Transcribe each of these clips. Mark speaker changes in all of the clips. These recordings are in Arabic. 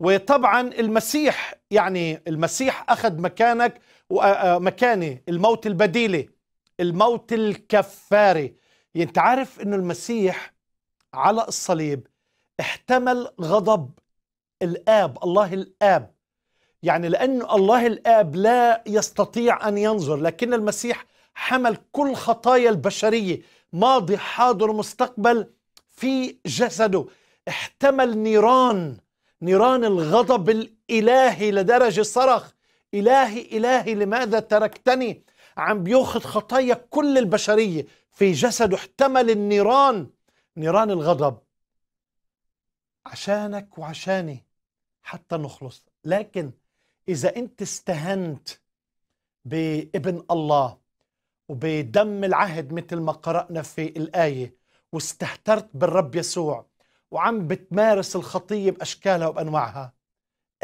Speaker 1: وطبعا المسيح يعني المسيح أخذ مكانك آه، آه، مكاني الموت البديلي الموت الكفاري يعني أنت عارف أنه المسيح على الصليب احتمل غضب الآب الله الآب يعني لأن الله الآب لا يستطيع أن ينظر لكن المسيح حمل كل خطايا البشرية ماضي حاضر مستقبل في جسده احتمل نيران نيران الغضب الإلهي لدرجة صرخ إلهي إلهي لماذا تركتني عم بياخذ خطايا كل البشرية في جسده احتمل النيران نيران الغضب عشانك وعشاني حتى نخلص لكن إذا أنت استهنت بابن الله وبدم العهد مثل ما قرأنا في الآية واستهترت بالرب يسوع وعم بتمارس الخطية بأشكالها وبأنواعها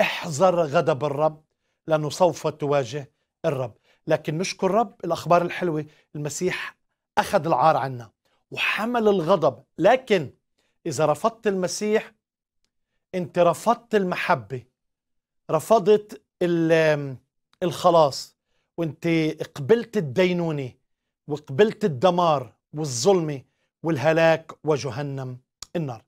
Speaker 1: احذر غضب الرب لأنه سوف تواجه الرب لكن نشكر الرب الأخبار الحلوة المسيح أخذ العار عنا وحمل الغضب لكن إذا رفضت المسيح أنت رفضت المحبة رفضت الخلاص وانت قبلت الدينونة وقبلت الدمار والظلمة والهلاك وجهنم النار